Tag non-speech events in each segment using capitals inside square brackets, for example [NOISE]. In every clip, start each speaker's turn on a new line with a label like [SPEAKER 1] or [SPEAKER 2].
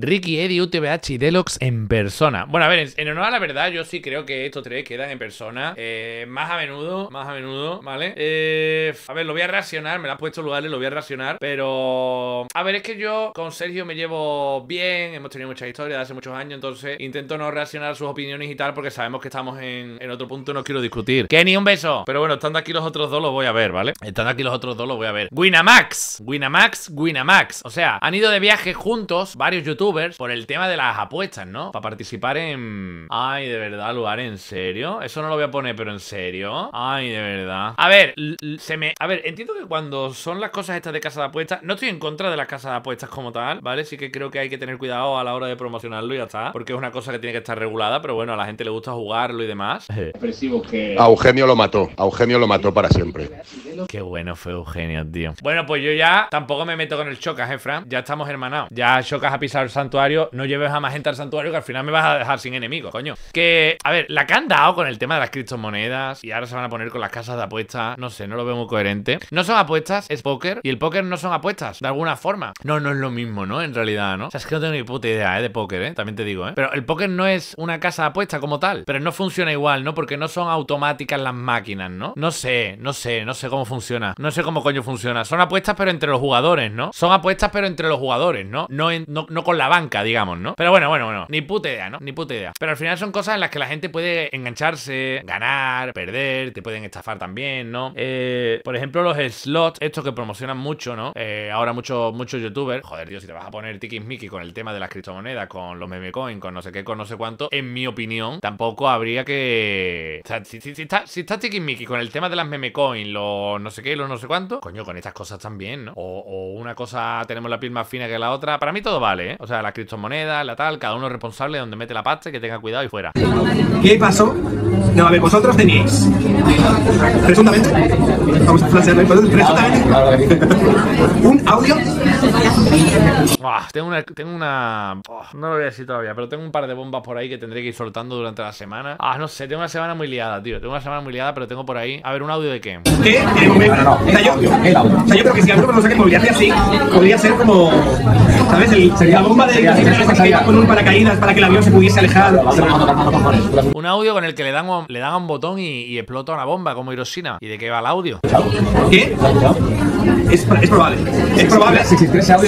[SPEAKER 1] Ricky, Eddy, UTBH y Deluxe en persona. Bueno, a ver, en honor a la verdad, yo sí creo que estos tres quedan en persona. Eh, más a menudo, más a menudo, ¿vale? Eh, a ver, lo voy a racionar, me lo han puesto lugares, lo voy a racionar. Pero. A ver, es que yo con Sergio me llevo bien, hemos tenido muchas historias de hace muchos años, entonces intento no reaccionar sus opiniones y tal, porque sabemos que estamos en, otro punto y no quiero discutir. Kenny, un beso. Pero bueno, estando aquí los otros dos lo voy a ver, ¿vale? Estando aquí los otros dos lo voy a ver. Winamax, Winamax, Winamax. O sea, han ido de viaje juntos varios youtubers por el tema de las apuestas, ¿no? Para participar en... Ay, de verdad, lugar, ¿en serio? Eso no lo voy a poner, pero ¿en serio? Ay, de verdad. A ver, se me... A ver, entiendo que cuando son las cosas estas de casa de apuestas, no estoy en contra de las casas de apuestas como tal, ¿vale? Sí que creo que hay que tener cuidado a la hora de promocionarlo y ya está, porque es una cosa que tiene que estar regulada, pero bueno, a la gente le gusta jugarlo y demás. A Eugenio
[SPEAKER 2] lo mató, a Eugenio lo mató para siempre. Qué bueno fue Eugenio, tío.
[SPEAKER 1] Bueno, pues yo ya tampoco me meto con el Chocas, ¿eh, Ya estamos hermanados. Ya Chocas a pisar el santuario, no lleves a más gente al santuario que al final me vas a dejar sin enemigos, coño. Que, a ver, la que han dado con el tema de las criptomonedas y ahora se van a poner con las casas de apuestas, no sé, no lo veo muy coherente. No son apuestas, es póker y el póker no son apuestas, de alguna forma. No, no es lo mismo, ¿no? En realidad, ¿no? O sea, es que no tengo ni puta idea, ¿eh? De póker, ¿eh? También te digo, ¿eh? Pero el póker no es una casa de apuesta como tal, pero no funciona igual, ¿no? Porque no son automáticas las máquinas, ¿no? No sé, no sé, no sé cómo funciona. No sé cómo coño funciona. Son apuestas pero entre los jugadores, ¿no? Son apuestas pero entre los jugadores, ¿no? no, no con la banca, digamos, ¿no? Pero bueno, bueno, bueno, ni puta idea, ¿no? Ni puta idea. Pero al final son cosas en las que la gente puede engancharse, ganar, perder, te pueden estafar también, ¿no? Eh, por ejemplo, los slots, estos que promocionan mucho, ¿no? Eh, ahora muchos muchos youtubers, joder, Dios, si te vas a poner tiki Mickey con el tema de las criptomonedas, con los meme coin, con no sé qué, con no sé cuánto, en mi opinión, tampoco habría que... O sea, si, si, si, está, si está con el tema de las meme coin, los no sé qué, los no sé cuánto, coño, con estas cosas también, ¿no? O, o una cosa tenemos la piel más fina que la otra, para mí todo vale, ¿eh? O sea, la criptomoneda la tal, cada uno responsable de donde mete la pasta, que tenga cuidado y fuera. ¿Qué pasó? No, a
[SPEAKER 3] ver, vosotros tenéis Presuntamente. Vamos a Presuntamente.
[SPEAKER 1] un audio. tengo una. Tengo una no lo voy a decir todavía, pero tengo un par de bombas por ahí que tendré que ir soltando durante la semana. Ah, no sé, tengo una semana muy liada, tío. Tengo una semana muy liada, pero tengo por ahí. A ver, un audio de qué. ¿Qué? El No, O sea, yo, yo
[SPEAKER 3] creo que si algo no podría ser así, podría ser como. ¿Sabes? sería la bomba de con un paracaídas para que el avión se pudiese alejar.
[SPEAKER 2] Un audio con el que le dan, le dan
[SPEAKER 1] un botón y, y explota una bomba como Hiroshima. ¿Y de qué va el audio? ¿Qué? Es, probable. Es probable. Si te escuchado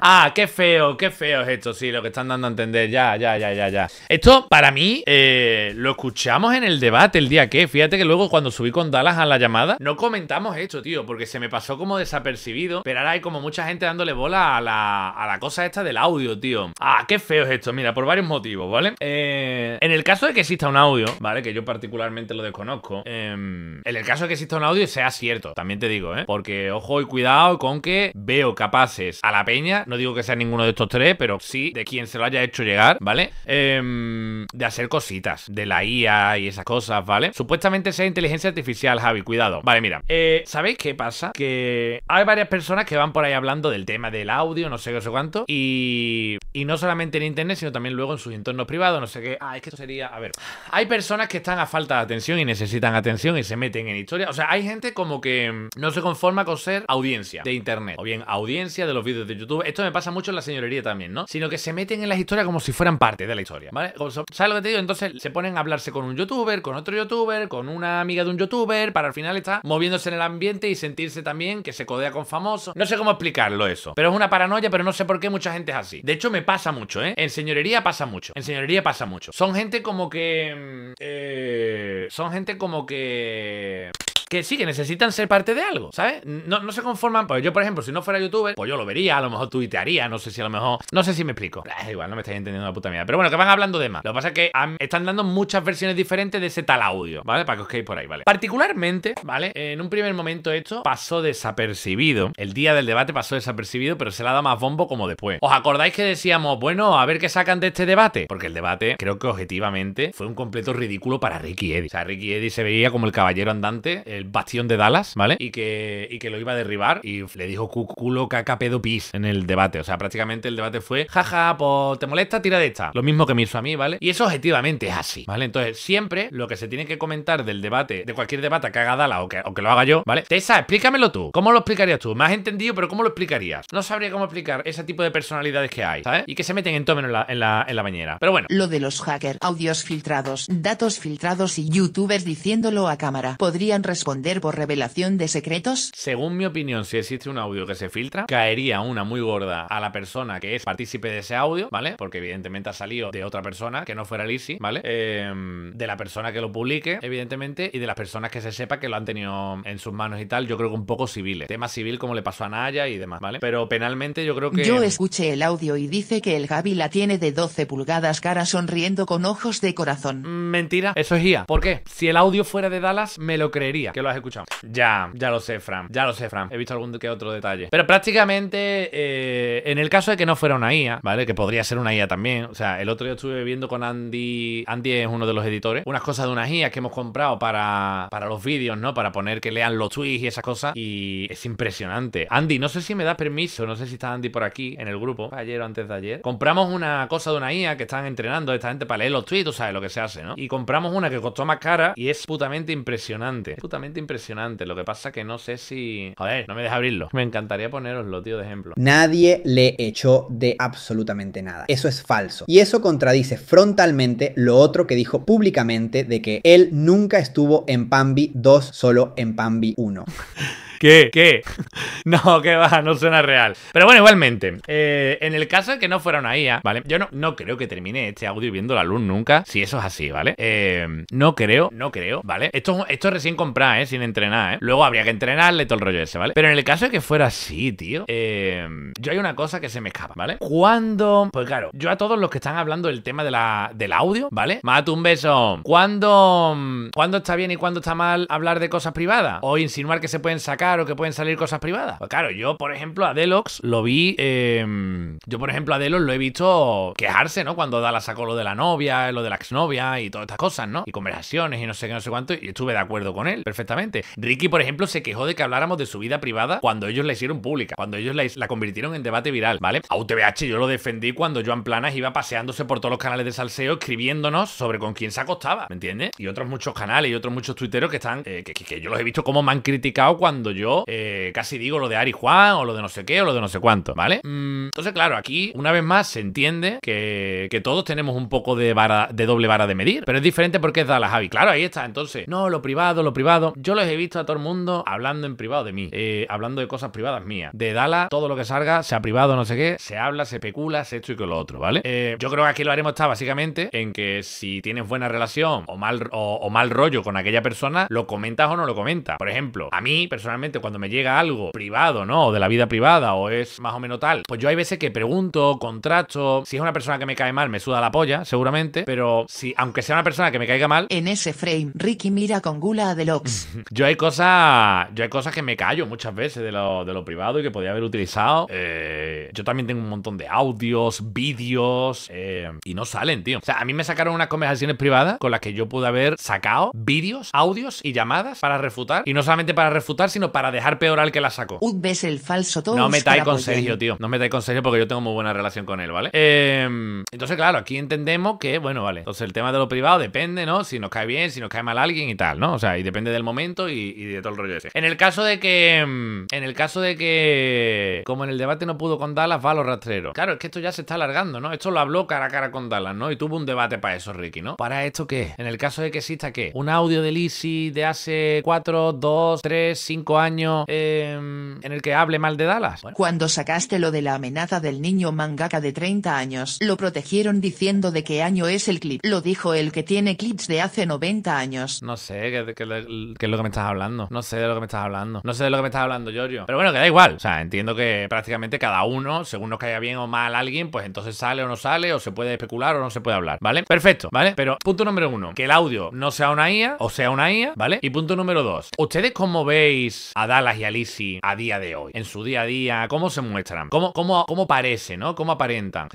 [SPEAKER 1] Ah, qué feo, qué feo es esto, sí, lo que están dando a entender. Ya, ya, ya, ya, ya. Esto, para mí, eh, lo escuchamos en el debate el día que. Fíjate que luego cuando subí con Dallas a la llamada, no comentamos esto, tío, porque se me pasó como desapercibido. Pero ahora hay como mucha gente dándole bola a la, cosa esta del audio, tío. Ah, qué feo es esto, mira, por varios motivos, ¿vale? Eh, en el caso de que exista un audio, ¿vale? Que yo particularmente lo desconozco. Em, el caso de que exista un audio y sea cierto, también te digo, ¿eh? Porque ojo y cuidado con que veo capaces a la peña, no digo que sea ninguno de estos tres, pero sí de quien se lo haya hecho llegar, ¿vale? Em, de hacer cositas, de la IA y esas cosas, ¿vale? Supuestamente sea inteligencia artificial, Javi, cuidado. Vale, mira, eh, ¿sabéis qué pasa? Que hay varias personas que van por ahí hablando del tema del audio, no sé qué, no sé cuánto, y, y no solamente en internet, sino también luego en sus entornos privados, no sé qué. Ah, es que esto sería. A ver, hay personas que están a falta de atención y necesitan atención y se meten en historia. O sea, hay gente como que mm, no se conforma con ser audiencia de internet. O bien audiencia de los vídeos de YouTube. Esto me pasa mucho en la señorería también, ¿no? Sino que se meten en las historias como si fueran parte de la historia, ¿vale? ¿Sabes lo que te digo? Entonces se ponen a hablarse con un youtuber, con otro youtuber, con una amiga de un youtuber, para al final estar moviéndose en el ambiente y sentirse también que se codea con famosos. No sé cómo explicarlo eso. Pero es una paranoia, pero no sé por qué mucha gente es así. De hecho, me pasa mucho, ¿eh? En señorería pasa mucho. En señorería pasa mucho. Son gente como que... Mm, eh, son gente como que Eh, que sí, que necesitan ser parte de algo, ¿sabes? No, se conforman, pues yo, por ejemplo, si no fuera youtuber, pues yo lo vería, a lo mejor tuitearía, no sé si a lo mejor, no sé si me explico. Ah, igual, no me estáis entendiendo la puta mierda. Pero bueno, que van hablando de más. Lo que pasa es que están dando muchas versiones diferentes de ese tal audio, ¿vale? Para que os quedéis por ahí, ¿vale? Particularmente, ¿vale? En un primer momento esto pasó desapercibido. El día del debate pasó desapercibido, pero se la da más bombo como después. ¿Os acordáis que decíamos, bueno, a ver qué sacan de este debate? Porque el debate, creo que objetivamente, fue un completo ridículo para Ricky Eddy. O sea, Ricky Eddy se veía como el caballero andante el bastión de Dallas, ¿vale? Y que, y que lo iba a derribar y le dijo culo, caca, pedo, pis en el debate. O sea, prácticamente el debate fue, jaja, pues te molesta, tira de esta. Lo mismo que me hizo a mí, ¿vale? Y eso objetivamente es así, ¿vale? Entonces, siempre lo que se tiene que comentar del debate, de cualquier debate que haga Dallas o que, lo haga yo, ¿vale? Tessa, explícamelo tú. ¿Cómo lo explicarías tú? Me has entendido, pero ¿cómo lo explicarías? No sabría cómo explicar ese tipo de personalidades que hay, ¿sabes? Y que se meten en tomen en la, en la, bañera.
[SPEAKER 4] Pero bueno. Lo de los hackers, audios filtrados, datos filtrados y youtubers diciéndolo a cámara podrían resolverlo responder
[SPEAKER 1] por revelación de secretos? Según mi opinión, si existe un audio que se filtra, caería una muy gorda a la persona que es partícipe de ese audio, ¿vale? Porque evidentemente ha salido de otra persona que no fuera Lisi, ¿vale? Em, de la persona que lo publique, evidentemente, y de las personas que se sepa que lo han tenido en sus manos y tal, yo creo que un poco civiles. ¿eh? Tema civil como le pasó a Naya y demás, ¿vale? Pero penalmente yo creo que... Yo escuché
[SPEAKER 4] el audio y dice que el Gaby la tiene de 12 pulgadas cara sonriendo con
[SPEAKER 1] ojos de corazón. Mm, mentira, eso es IA. ¿Por qué? Si el audio fuera de Dallas, me lo creería que lo has escuchado. Ya, ya lo sé, Fran. Ya lo sé, Fran. He visto algún que otro detalle. Pero prácticamente, eh, en el caso de que no fuera una IA, ¿vale? Que podría ser una IA también. O sea, el otro día estuve viendo con Andy. Andy es uno de los editores. Unas cosas de unas IA que hemos comprado para, para los vídeos, ¿no? Para poner que lean los tweets y esas cosas. Y es impresionante. Andy, no sé si me da permiso. No sé si está Andy por aquí en el grupo. Ayer o antes de ayer. Compramos una cosa de una IA que están entrenando esta gente para leer los tweets, o sea, lo que se hace, ¿no? Y compramos una que costó más cara y es putamente impresionante. putamente impresionante. Lo que pasa que no sé si. Joder, no me deja abrirlo. Me encantaría poneroslo, tío, de ejemplo. Nadie
[SPEAKER 3] le echó de absolutamente nada. Eso es falso. Y eso contradice frontalmente lo otro que dijo públicamente de que él nunca estuvo en Pambi 2, solo en Pambi 1. [LAUGHS]
[SPEAKER 1] ¿Qué? ¿Qué? [LAUGHS] no, que va, no suena real. Pero bueno, igualmente, eh, en el caso de que no fuera una IA, ¿vale? Yo no, no creo que termine este audio viendo la luz nunca, si eso es así, ¿vale? Eh, no creo, no creo, ¿vale? Esto, esto es recién comprado, ¿eh? Sin entrenar, ¿eh? Luego habría que entrenarle todo el rollo ese, ¿vale? Pero en el caso de que fuera así, tío, eh, yo hay una cosa que se me escapa, ¿vale? Cuando, pues claro, yo a todos los que están hablando del tema de la, del audio, ¿vale? Mato un beso. ¿Cuándo, mm, ¿Cuándo está bien y cuándo está mal hablar de cosas privadas? O insinuar que se pueden sacar que pueden salir cosas privadas. Pues claro, yo, por ejemplo, a Delox lo vi. Em, yo, por ejemplo, a Delox lo he visto quejarse, ¿no? Cuando Dala sacó lo de la novia, lo de la exnovia y todas estas cosas, ¿no? Y conversaciones y no sé qué, no sé cuánto. Y estuve de acuerdo con él perfectamente. Ricky, por ejemplo, se quejó de que habláramos de su vida privada cuando ellos la hicieron pública, cuando ellos la, convirtieron en debate viral, ¿vale? A UTBH yo lo defendí cuando Joan Planas iba paseándose por todos los canales de salseo escribiéndonos sobre con quién se acostaba, ¿me entiendes? Y otros muchos canales y otros muchos tuiteros que están, eh, que, que yo los he visto como me han criticado cuando yo eh, casi digo lo de Ari Juan o lo de no sé qué o lo de no sé cuánto, ¿vale? Mm. Entonces, claro, aquí una vez más se entiende que, que todos tenemos un poco de, vara, de doble vara de medir, pero es diferente porque es Dala Javi. Claro, ahí está. Entonces, no, lo privado, lo privado. Yo los he visto a todo el mundo hablando en privado de mí, eh, hablando de cosas privadas mías. De Dallas, todo lo que salga, sea privado, no sé qué, se habla, se especula, se esto y que lo otro, ¿vale? Eh, yo creo que aquí lo haremos está básicamente en que si tienes buena relación o mal, o, o mal rollo con aquella persona, lo comentas o no lo comentas. Por ejemplo, a mí personalmente cuando me llega algo privado, ¿no? O de la vida privada o es más o menos tal, pues yo hay veces que pregunto, contrato, si es una persona que me cae mal, me suda la polla, seguramente, pero si, aunque sea una persona que me caiga mal... En ese frame,
[SPEAKER 4] Ricky mira con gula a Deluxe.
[SPEAKER 1] [LAUGHS] yo hay cosas, yo hay cosas que me callo muchas veces de lo, privado y que podía haber utilizado. Eh, yo también tengo un montón de audios, vídeos, eh, y no salen, tío. O sea, a mí me sacaron unas conversaciones privadas con las que yo pude haber sacado vídeos, audios y llamadas para refutar, y no solamente para refutar, sino para dejar peor al que la sacó.
[SPEAKER 4] ves el falso todo. No metáis con Sergio,
[SPEAKER 1] tío. No metáis con Sergio porque yo tengo muy buena relación con él, ¿vale? Em, entonces, claro, aquí entendemos que, bueno, vale. Entonces, el tema de lo privado depende, ¿no? Si nos cae bien, si nos cae mal alguien y tal, ¿no? O sea, y depende del momento y, de todo el rollo ese. En el caso de que. Em, en el caso de que. Como en el debate no pudo con Dallas, va a los rastreros. Claro, es que esto ya se está alargando, ¿no? Esto lo habló cara a cara con Dallas, ¿no? Y tuvo un debate para eso, Ricky, ¿no? ¿Para esto qué? En el caso de que exista, ¿qué? Un audio de Lisi de hace 4, 2, 3, 5 años Año em, en el que hable mal de Dallas.
[SPEAKER 4] Cuando sacaste lo de la amenaza del niño mangaka de 30 años, lo protegieron diciendo de qué año es el clip. Lo dijo el que tiene clips de hace 90 años.
[SPEAKER 1] No sé qué, es lo que me estás hablando. No sé de lo que me estás hablando. No sé de lo que me estás hablando, Giorgio. Pero bueno, que da igual. O sea, entiendo que prácticamente cada uno, según nos caiga bien o mal alguien, pues entonces sale o no sale, o se puede especular o no se puede hablar. ¿Vale? Perfecto, ¿vale? Pero punto número uno, que el audio no sea una IA o sea una IA, ¿vale? Y punto número dos, ¿ustedes como veis a Dallas y a Lizzie a día de hoy? En su día a día, ¿cómo se muestran? ¿Cómo, cómo, cómo parece, no? ¿Cómo aparentan? [LAUGHS]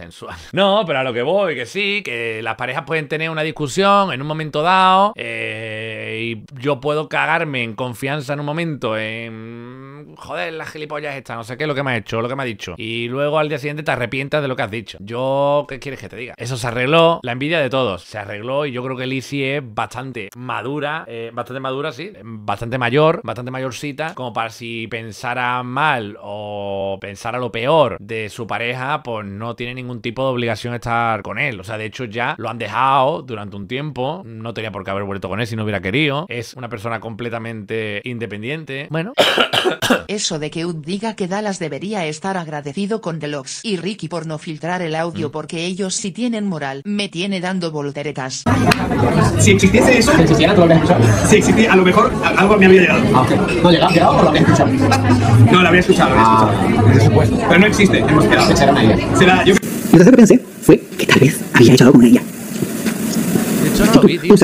[SPEAKER 1] No, pero a lo que voy, que sí, que las parejas pueden tener una discusión en un momento dado eh, y yo puedo cagarme en confianza en un momento en joder, la gilipollas esta, no sé qué, lo que me ha hecho, lo que me ha dicho. Y luego al día siguiente te arrepientas de lo que has dicho. Yo, ¿qué quieres que te diga? Eso se arregló, la envidia de todos. Se arregló y yo creo que Lizzie es bastante madura, eh, bastante madura, sí, bastante mayor, bastante mayorcita, como para si pensara mal o pensara lo peor de su pareja, pues no tiene ningún tipo de obligación estar con él. O sea, de hecho ya lo han dejado durante un tiempo, no tenía por qué haber vuelto con él si no hubiera querido. Es una persona completamente independiente. Bueno.
[SPEAKER 4] Eso de que Ud diga que Dallas debería estar agradecido con Deluxe y Ricky por no filtrar el audio mm. porque ellos sí tienen moral, me tiene dando volteretas.
[SPEAKER 3] Si existiese eso, si existiera, tú lo habrías Si existía, a lo mejor algo me había llegado. Ah, ¿No llegaba, o lo habías escuchado? No, la había escuchado, la había ah, escuchado. Pero no existe, hemos quedado. Será una idea. Será, yo Lo pensé fue que tal vez había echado con ella
[SPEAKER 1] no lo vi, tío.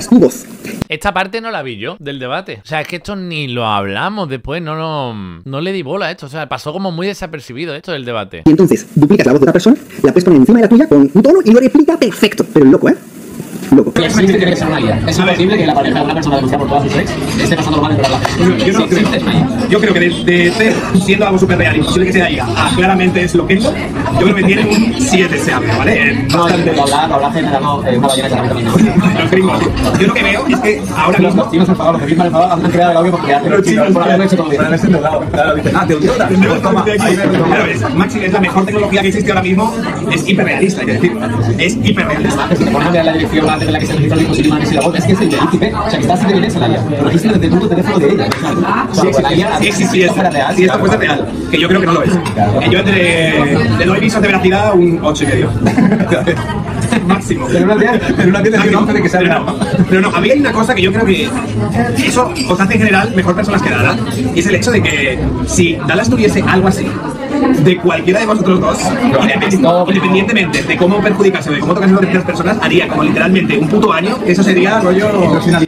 [SPEAKER 1] Esta parte no la vi yo del debate. O sea, es que esto ni lo hablamos después, no, no, no le di bola a esto. O sea, pasó como muy desapercibido esto del debate. Y entonces
[SPEAKER 3] duplicas la voz de otra persona, la puedes poner encima de la tuya con un tono y lo replica perfecto. Pero loco, ¿eh? loco. Es imposible que Es imposible que la pareja de una persona denunciada por todas sus ex esté pasando mal en todas las Yo no creo. Yo creo que de, ser siendo algo súper real, imposible que sea guía, ah, claramente es lo que yo creo que tiene un 7 se abre, ¿vale? Bastante. Eh, no, hablar, general, no, una ballena también. Los gringos. Yo lo que veo es que ahora mismo... Los chinos, por favor, los que firman el han creado el audio porque hacen los chinos. Por haberlo hecho todo bien. Claro, dicen, ah, te odio, Toma, ahí ves. Maxi es la mejor tecnología que existe ahora mismo. Es hiperrealista, es decir, es hiperrealista. a la dirección la que se los de la es que es el o sea, que está haciendo la IA, desde el de teléfono de ella. Sí, sí, sí, sí, esto real, si real, que yo creo que no lo es. Yo le doy visos de veracidad un 8 y medio. [LAUGHS] Máximo. Pero una tienda, una de que sea Pero no, a una cosa que yo creo que eso os en general mejor personas que Dallas, y es el hecho de que si Dallas tuviese algo así, de cualquiera de vosotros dos, independientemente de cómo perjudicase o de cómo tocase a otras personas, haría como literalmente un puto año, eso sería rollo...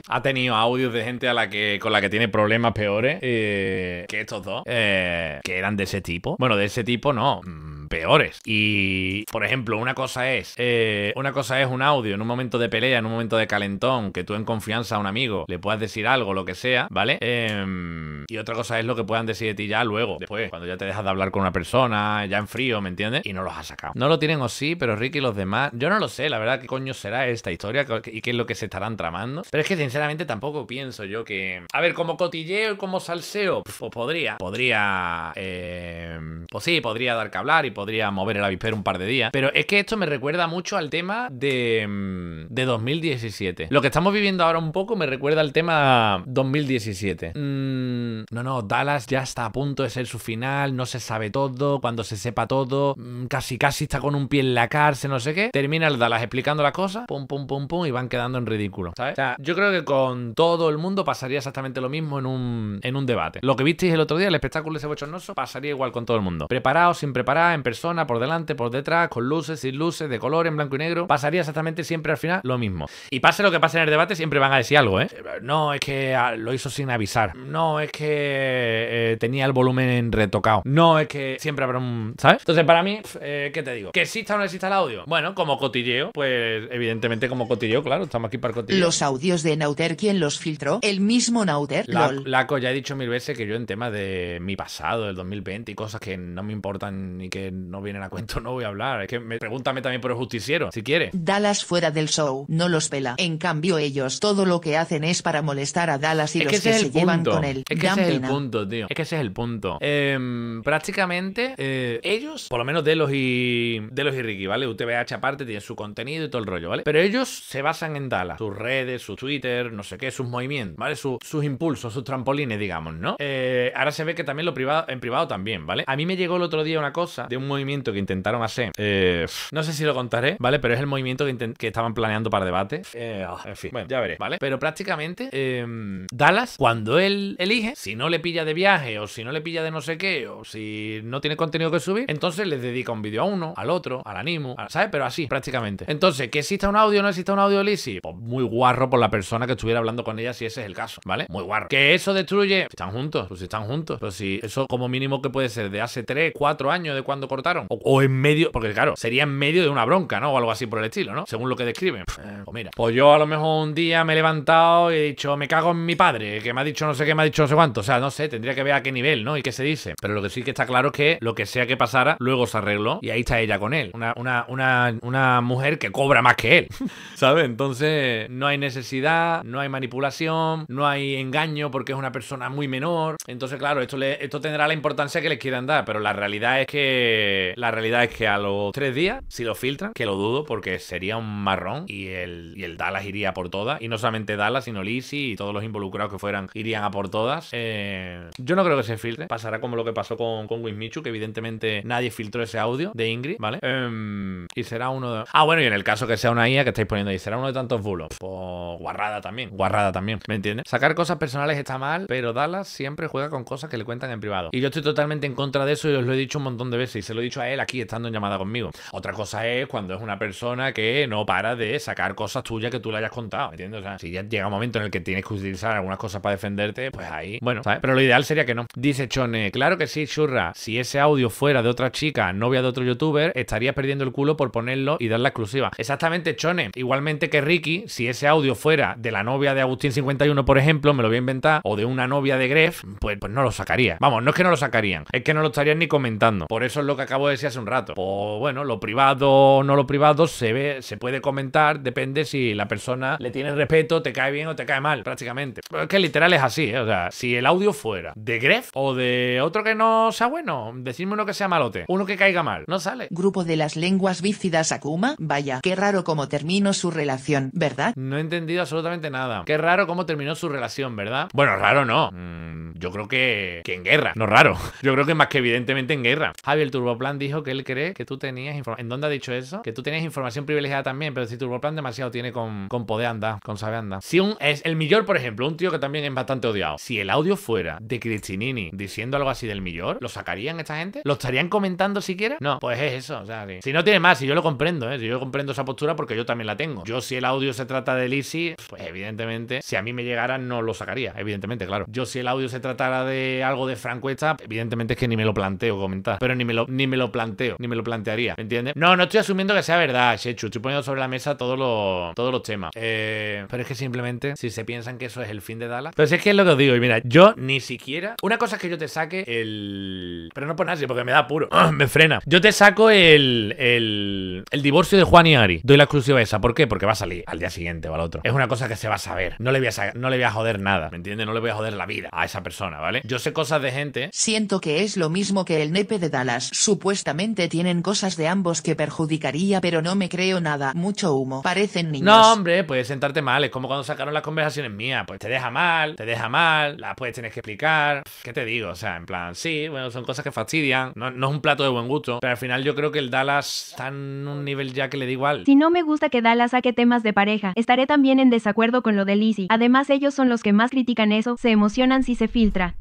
[SPEAKER 1] Ha tenido audios de gente a la que, con la que tiene problemas peores eh, que estos dos, eh, que eran de ese tipo. Bueno, de ese tipo no. Mm, peores. Y, por ejemplo, una cosa es, eh, una cosa es un audio en un momento de pelea, en un momento de calentón, que tú en confianza a un amigo le puedas decir algo, lo que sea, ¿vale? Em, y otra cosa es lo que puedan decir de ti ya luego, después, cuando ya te dejas de hablar con una persona, ya en frío, ¿me entiendes? Y no los ha sacado. No lo tienen o sí, pero Ricky y los demás, yo no lo sé, la verdad, qué coño será esta historia y qué es lo que se estarán tramando. Pero es que sinceramente tampoco pienso yo que... A ver, como cotilleo y como salseo, pues podría, podría... Em, pues sí, podría dar que hablar y podría mover el avispero un par de días. Pero es que esto me recuerda mucho al tema de, mm, de 2017. Lo que estamos viviendo ahora un poco me recuerda al tema 2017. Mm, no, no, Dallas ya está a punto de ser su final, no se sabe todo, cuando se sepa todo, mm, casi casi está con un pie en la cárcel, no sé qué. Termina el Dallas explicando las cosas, pum, pum, pum, pum, y van quedando en ridículo, ¿sabes? O sea, yo creo que con todo el mundo pasaría exactamente lo mismo en un, en un debate. Lo que visteis el otro día, el espectáculo de ese bochornoso, pasaría igual con todo el mundo. Preparado, sin preparar, en persona, por delante, por detrás, con luces, sin luces, de color, en blanco y negro, pasaría exactamente siempre al final lo mismo. Y pase lo que pase en el debate, siempre van a decir algo, ¿eh? No, es que ah, lo hizo sin avisar. No, es que eh, tenía el volumen retocado. No, es que siempre habrá un... ¿Sabes? Entonces, para mí, eh, ¿qué te digo? ¿Que exista o no exista el audio? Bueno, como cotilleo, pues evidentemente como cotilleo, claro, estamos aquí para cotilleo. Los
[SPEAKER 4] audios de Nauter, ¿quién los filtró? El mismo Nauter, La, LOL.
[SPEAKER 1] Laco, ya he dicho mil veces que yo en temas de mi pasado, del 2020 y cosas que no me importan ni que no vienen a cuento, [LAUGHS] no voy a hablar. Es que me, pregúntame también por el justiciero, si quiere.
[SPEAKER 4] Dallas fuera del show, no los pela. En cambio, ellos todo lo que hacen es para molestar a Dallas y los que, se llevan con él. Es que ese es
[SPEAKER 1] el punto, tío. Es que ese es el punto. Em, prácticamente, eh, ellos, por lo menos los y, los y Ricky, ¿vale? UTBH aparte tiene su contenido y todo el rollo, ¿vale? Pero ellos se basan en Dallas. Sus redes, su Twitter, no sé qué, sus movimientos, ¿vale? sus impulsos, sus trampolines, digamos, ¿no? Eh, ahora se ve que también lo privado, en privado también, ¿vale? A mí me llegó el otro día una cosa de un movimiento que intentaron hacer. Eh, no sé si lo contaré, ¿vale? Pero es el movimiento que, estaban planeando para debate. Eh, ah, en fin, bueno, ya veré, ¿vale? Pero prácticamente em, Dallas, cuando él elige, si no le pilla de viaje o si no le pilla de no sé qué o si no tiene contenido que subir, entonces les dedica un vídeo a uno, al otro, al animo, ¿sabes? Pero así, prácticamente. Entonces, que exista un audio o no exista un audio Lisi, pues muy guarro por la persona que estuviera hablando con ella si ese es el caso, ¿vale? Muy guarro. Que eso destruye... están juntos, pues si están juntos, pues si eso como mínimo que puede ser de hace 3, 4 años de cuando o, en medio, porque claro, sería en medio de una bronca, ¿no? O algo así por el estilo, ¿no? Según lo que describen. O eh, pues mira, pues yo a lo mejor un día me he levantado y he dicho, me cago en mi padre, que me ha dicho no sé qué, me ha dicho no sé cuánto. O sea, no sé, tendría que ver a qué nivel, ¿no? Y qué se dice. Pero lo que sí que está claro es que lo que sea que pasara, luego se arregló y ahí está ella con él. Una, mujer que cobra más que él, [LAUGHS] ¿sabes? Entonces, no hay necesidad, no hay manipulación, no hay engaño porque es una persona muy menor. Entonces, claro, esto, esto tendrá la importancia que les quieran dar, pero la realidad es que la realidad es que a los tres días, si lo filtran, que lo dudo porque sería un marrón y el, y Dallas iría por todas. Y no solamente Dallas, sino Lisi y todos los involucrados que fueran irían a por todas. Eh, yo no creo que se filtre. Pasará como lo que pasó con, con Wismichu, que evidentemente nadie filtró ese audio de Ingrid, ¿vale? Eh, y será uno de... Ah, bueno, y en el caso que sea una IA que estáis poniendo ahí, será uno de tantos bulos. Pues guarrada también, guarrada también, ¿me entiendes? Sacar cosas personales está mal, pero Dallas siempre juega con cosas que le cuentan en privado. Y yo estoy totalmente en contra de eso y os lo he dicho un montón de veces y se lo he dicho a él aquí estando en llamada conmigo. Otra cosa es cuando es una persona que no para de sacar cosas tuyas que tú le hayas contado, ¿entiendes? O sea, si ya llega un momento en el que tienes que utilizar algunas cosas para defenderte, pues ahí, bueno, ¿sabes? Pero lo ideal sería que no. Dice Chone, claro que sí, churra, si ese audio fuera de otra chica, novia de otro youtuber, estarías perdiendo el culo por ponerlo y dar la exclusiva. Exactamente, Chone. Igualmente que Ricky, si ese audio fuera de la novia de Agustín51, por ejemplo, me lo voy a inventar, o de una novia de Gref, pues, pues no lo sacaría. Vamos, no es que no lo sacarían, es que no lo estarían ni comentando. Por eso es lo que acabo de decir hace un rato. O bueno, lo privado o no lo privado se ve, se puede comentar, depende si la persona le tiene respeto, te cae bien o te cae mal, prácticamente. Pero es que literal es así, eh, o sea, si el audio fuera de Gref o de otro que no sea bueno, decirme uno que sea malote, uno que caiga mal, no sale.
[SPEAKER 4] Grupo de las lenguas bífidas Akuma, vaya, qué raro cómo terminó su relación, ¿verdad? No
[SPEAKER 1] he entendido absolutamente nada. Qué raro cómo terminó su relación, ¿verdad? Bueno, raro no. Mm, yo creo que, que en guerra, no raro. [LAUGHS] Yo creo que más que evidentemente en guerra. Javier Turbo Plan dijo que él cree que tú tenías información. ¿En dónde ha dicho eso? Que tú tenías información privilegiada también, pero si Plan demasiado tiene con, con poder andar, con saber andar. Si un es el Millor, por ejemplo, un tío que también es bastante odiado. Si el audio fuera de Cristinini diciendo algo así del Millor, ¿lo sacarían esta gente? ¿Lo estarían comentando siquiera? No, pues es eso. O sea, si no tiene más, si yo lo comprendo, ¿eh? si yo comprendo esa postura porque yo también la tengo. Yo, si el audio se trata de Lisi, pues evidentemente, si a mí me llegara, no lo sacaría. Evidentemente, claro. Yo, si el audio se tratara de algo de Franco evidentemente es que ni me lo planteo comentar. Pero ni me lo, ni me lo planteo, ni me lo plantearía, ¿me entiendes? No, no estoy asumiendo que sea verdad, Shechu, estoy poniendo sobre la mesa todos los, todos los temas. Eh, pero es que simplemente, si se piensan que eso es el fin de Dallas, pero es que es lo que os digo, y mira, yo ni siquiera, una cosa es que yo te saque el... Pero no por nadie porque me da puro, [CLEARS THROAT] me frena. Yo te saco el, el, el divorcio de Juan y Ari, doy la exclusiva esa, ¿por qué? Porque va a salir al día siguiente o al otro. Es una cosa que se va a saber, no le voy a, no le voy a joder nada, ¿me entiendes? No le voy a joder la vida a esa persona, ¿vale? Yo sé cosas de gente. Siento
[SPEAKER 4] que es lo mismo que el nepe de Dallas Supuestamente tienen cosas de ambos que perjudicaría, pero no me creo nada. Mucho humo. Parecen niños. No,
[SPEAKER 1] hombre, puedes sentarte mal. Es como cuando sacaron las conversaciones mías. Pues te deja mal, te deja mal, las puedes tener que explicar. ¿Qué te digo? O sea, en plan, sí, bueno, son cosas que fastidian. No, no es un plato de buen gusto. Pero al final yo creo que el Dallas está en un nivel ya que le da igual. Si
[SPEAKER 5] no me gusta que Dallas saque temas de pareja, estaré también en desacuerdo con lo de Lizzie. Además, ellos son los que más critican eso, se emocionan si se filtra.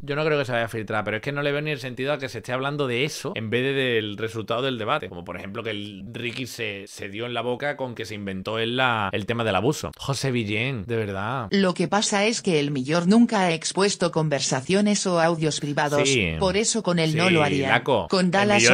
[SPEAKER 1] Yo no creo que se vaya a filtrar, pero es que no le veo ni el sentido a que se esté hablando de eso en vez del resultado del debate. Como por ejemplo que el Ricky se, se dio en la boca con que se inventó el, la, el tema del abuso. José Villén, de verdad.
[SPEAKER 4] Lo que pasa es que el Millor nunca ha expuesto conversaciones
[SPEAKER 5] o audios privados. Por eso con él no lo haría.
[SPEAKER 1] Con Dallas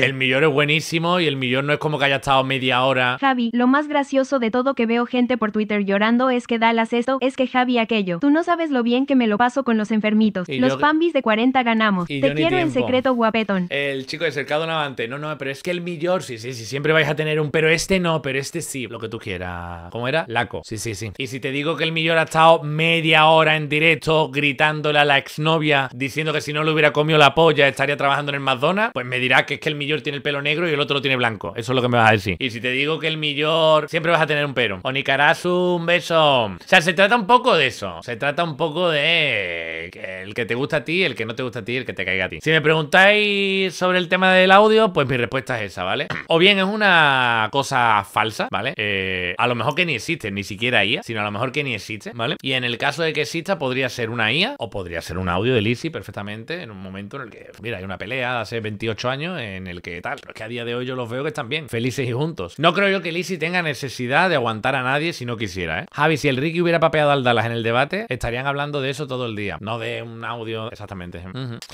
[SPEAKER 1] el millón el, es buenísimo y el millón no es como que haya estado media hora.
[SPEAKER 5] Javi, lo más gracioso de todo que veo gente por Twitter llorando es que Dallas esto, es que Javi aquello. Tú no sabes lo bien que me lo paso con los enfermitos los Pambis de 40 ganamos. Te quiero en secreto, guapetón.
[SPEAKER 1] El chico de cercado Navante. No, no, pero es que el millor, sí, sí, sí. Siempre vais a tener un, pero este no, pero este sí. Lo que tú quieras. ¿Cómo era? Laco. Sí, sí, sí. Y si te digo que el millor ha estado media hora en directo gritándole a la exnovia, diciendo que si no le hubiera comido la polla estaría trabajando en el McDonald's, pues me dirá que es que el millor tiene el pelo negro y el otro lo tiene blanco. Eso es lo que me vas a decir. Y si te digo que el millor siempre vas a tener un pero. Onikarasu, un beso. O sea, se trata un poco de eso. Se trata un poco de el que te gusta gusta a ti, el que no te gusta a ti, el que te caiga a ti. Si me preguntáis sobre el tema del audio, pues mi respuesta es esa, ¿vale? O bien es una cosa falsa, ¿vale? Eh, a lo mejor que ni existe, ni siquiera IA, sino a lo mejor que ni existe, ¿vale? Y en el caso de que exista, podría ser una IA o podría ser un audio de Lizzie perfectamente en un momento en el que, mira, hay una pelea hace 28 años en el que tal, pero es que a día de hoy yo los veo que están bien, felices y juntos. No creo yo que Lizzie tenga necesidad de aguantar a nadie si no quisiera, ¿eh? Javi, si el Ricky hubiera papeado al Dallas en el debate, estarían hablando de eso todo el día, no de un audio Exactamente.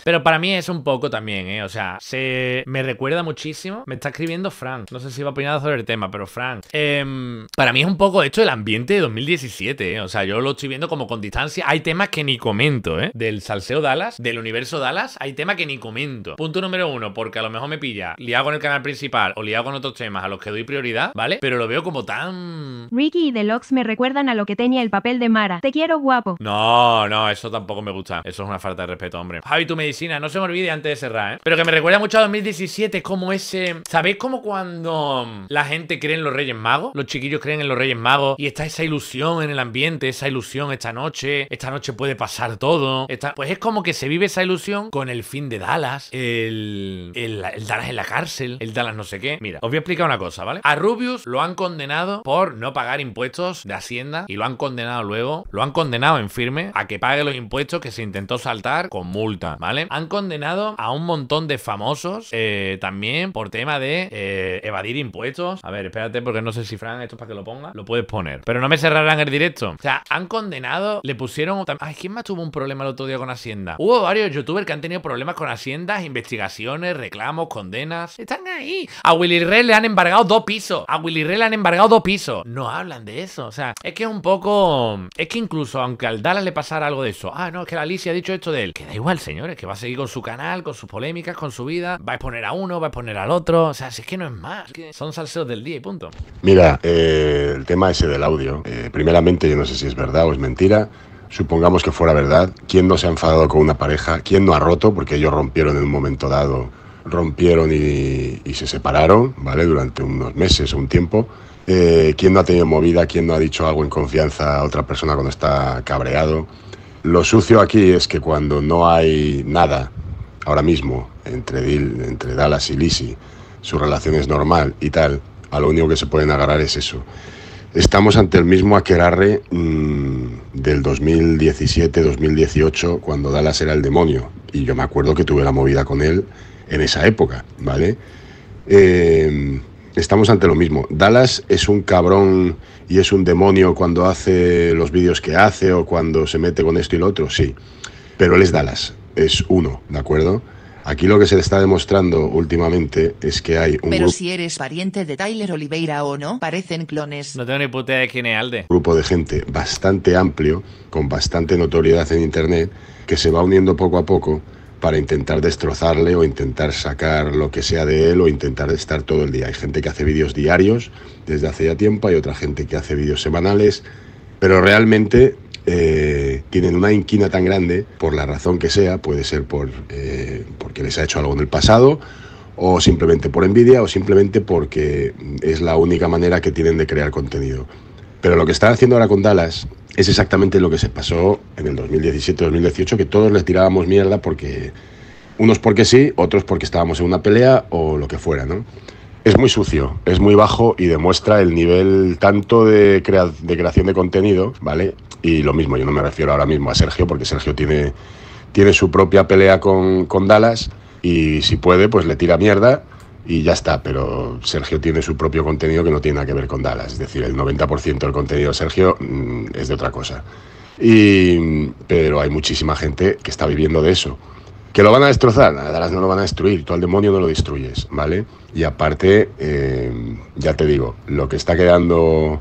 [SPEAKER 1] Pero para mí es un poco también, ¿eh? O sea, se me recuerda muchísimo. Me está escribiendo Frank. No sé si va a opinar sobre el tema, pero Frank. Em, para mí es un poco hecho el ambiente de 2017, ¿eh? O sea, yo lo estoy viendo como con distancia. Hay temas que ni comento, ¿eh? Del salseo Dallas, del universo Dallas, hay temas que ni comento. Punto número uno, porque a lo mejor me pilla liado en el canal principal o liado con otros temas a los que doy prioridad, ¿vale? Pero lo veo como tan.
[SPEAKER 5] Ricky y Deluxe me recuerdan a lo que tenía el papel de Mara. Te quiero guapo.
[SPEAKER 1] No, no, eso tampoco me gusta. Eso es una de respeto, hombre. Javi, tu medicina, no se me olvide antes de cerrar, ¿eh? Pero que me recuerda mucho a 2017, como ese... ¿Sabéis cómo cuando mm, la gente cree en los Reyes Magos? Los chiquillos creen en los Reyes Magos y está esa ilusión en el ambiente, esa ilusión esta noche, esta noche puede pasar todo. Pues es como que se vive esa ilusión con el fin de Dallas, el... el Dallas en la cárcel, el Dallas no sé qué. Mira, os voy a explicar una cosa, ¿vale? A Rubius lo han condenado por no pagar impuestos de Hacienda y lo han condenado luego, lo han condenado en firme a que pague los impuestos que se intentó salir con multa, ¿vale? Han condenado a un montón de famosos eh, también por tema de eh, evadir impuestos. A ver, espérate, porque no sé si Fran, esto para que lo ponga. Lo puedes poner. Pero no me cerrarán el directo. O sea, han condenado, le pusieron. Ay, ¿quién más tuvo un problema el otro día con Hacienda? Hubo varios youtubers que han tenido problemas con Hacienda, investigaciones, reclamos, condenas. Están ahí. A Willy Rey le han embargado dos pisos. A Willy Rey le han embargado dos pisos. No hablan de eso. O sea, es que es un poco. Es que incluso aunque al Dalas le pasara algo de eso. Ah, no, es que la Alicia ha dicho esto del Que da igual, señores, que va a seguir con su canal, con sus polémicas, con su vida. Va a exponer a uno, va a exponer al otro. O sea, si es que no es más. son salseos del día y punto.
[SPEAKER 2] Mira, eh, el tema ese del audio. Eh, primeramente, yo no sé si es verdad o es mentira. Supongamos que fuera verdad. ¿Quién no se ha enfadado con una pareja? ¿Quién no ha roto? Porque ellos rompieron en un momento dado rompieron y, se separaron, ¿vale? Durante unos meses o un tiempo. Eh, ¿Quién no ha tenido movida? ¿Quién no ha dicho algo en confianza a otra persona cuando está cabreado? Lo sucio aquí es que cuando no hay nada ahora mismo entre, entre Dallas y Lisi, su relación es normal y tal, a lo único que se pueden agarrar es eso. Estamos ante el mismo Akerarre mm, del 2017-2018, cuando Dallas era el demonio. Y yo me acuerdo que tuve la movida con él en esa época, ¿vale? Eh, estamos ante lo mismo. Dallas es un cabrón y es un demonio cuando hace los vídeos que hace o cuando se mete con esto y lo otro, sí. Pero él es Dallas, es uno, ¿de acuerdo? Aquí lo que se le está demostrando últimamente es que hay un. Pero si
[SPEAKER 4] eres pariente de Tyler Oliveira o no, parecen clones.
[SPEAKER 1] No tengo ni puta idea de quién es Alde.
[SPEAKER 2] Grupo de gente bastante amplio, con bastante notoriedad en internet, que se va uniendo poco a poco para intentar destrozarle o intentar sacar lo que sea de él o intentar estar todo el día. Hay gente que hace vídeos diarios desde hace ya tiempo, hay otra gente que hace vídeos semanales, pero realmente eh, tienen una inquina tan grande, por la razón que sea, puede ser por, eh, porque les ha hecho algo en el pasado, o simplemente por envidia, o simplemente porque es la única manera que tienen de crear contenido. Pero lo que están haciendo ahora con Dallas es exactamente lo que se pasó en el 2017-2018, que todos le tirábamos mierda porque unos porque sí, otros porque estábamos en una pelea o lo que fuera, ¿no? Es muy sucio, es muy bajo y demuestra el nivel tanto de, creación de contenido, ¿vale? Y lo mismo, yo no me refiero ahora mismo a Sergio, porque Sergio tiene, tiene su propia pelea con, con Dallas y si puede, pues le tira mierda y ya está, pero Sergio tiene su propio contenido que no tiene nada que ver con Dallas, es decir, el 90% del contenido de Sergio mm, es de otra cosa. pero hay muchísima gente que está viviendo de eso. ¿Que lo van a destrozar? A Dallas no lo van a destruir, tú al demonio no lo destruyes, ¿vale? Y aparte, eh, ya te digo, lo que está quedando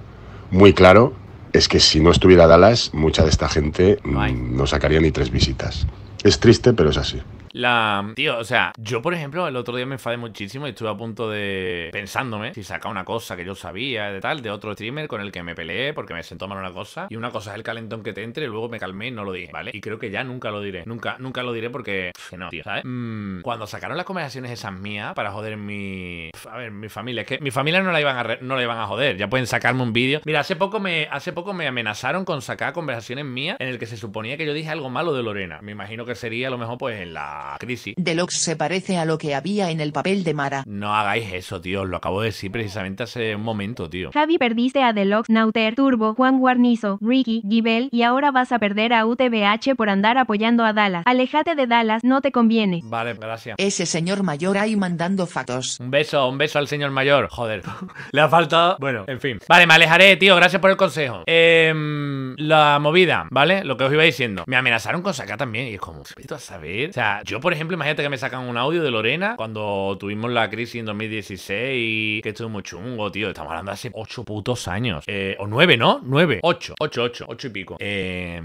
[SPEAKER 2] muy claro es que si no estuviera Dallas, mucha de esta gente no sacaría ni tres visitas. Es triste, pero es así
[SPEAKER 1] la... Tío, o sea, yo por ejemplo el otro día me enfadé muchísimo y estuve a punto de... pensándome si saca una cosa que yo sabía de tal, de otro streamer con el que me peleé porque me sentó mal una cosa. Y una cosa es el calentón que te entre, y luego me calmé y no lo dije, ¿vale? Y creo que ya nunca lo diré. Nunca, nunca lo diré porque... no, tío, ¿sabes? Mm, cuando sacaron las conversaciones esas mías para joder mi... a ver, mi familia. Es que mi familia no la iban a, no iban a joder. Ya pueden sacarme un vídeo. Mira, hace poco, me, hace poco me amenazaron con sacar conversaciones mías en el que se suponía que yo dije algo malo de Lorena. Me imagino que sería a lo mejor pues en la crisis.
[SPEAKER 5] Deluxe se parece a lo que había en el papel de Mara.
[SPEAKER 1] No hagáis eso, tío. Lo acabo de decir precisamente hace un momento, tío.
[SPEAKER 5] Javi, perdiste a Deluxe, Nauter, Turbo, Juan Guarnizo, Ricky, Gibel y ahora vas a perder a UTBH por andar apoyando a Dallas. Alejate de Dallas, no te conviene.
[SPEAKER 1] Vale, gracias.
[SPEAKER 5] Ese señor mayor ahí mandando
[SPEAKER 1] fatos. Un beso, un beso al señor mayor. Joder. [LAUGHS] Le ha faltado. Bueno, en fin. Vale, me alejaré, tío. Gracias por el consejo. Em, la movida, ¿vale? Lo que os iba diciendo. Me amenazaron con sacar también. Y es como, a saber. O sea, yo por ejemplo, imagínate que me sacan un audio de Lorena cuando tuvimos la crisis en 2016, que estuvo muy chungo, tío. Estamos hablando de hace 8 putos años. Eh, o 9, ¿no? 9, 8, 8, 8, 8 y pico. Eh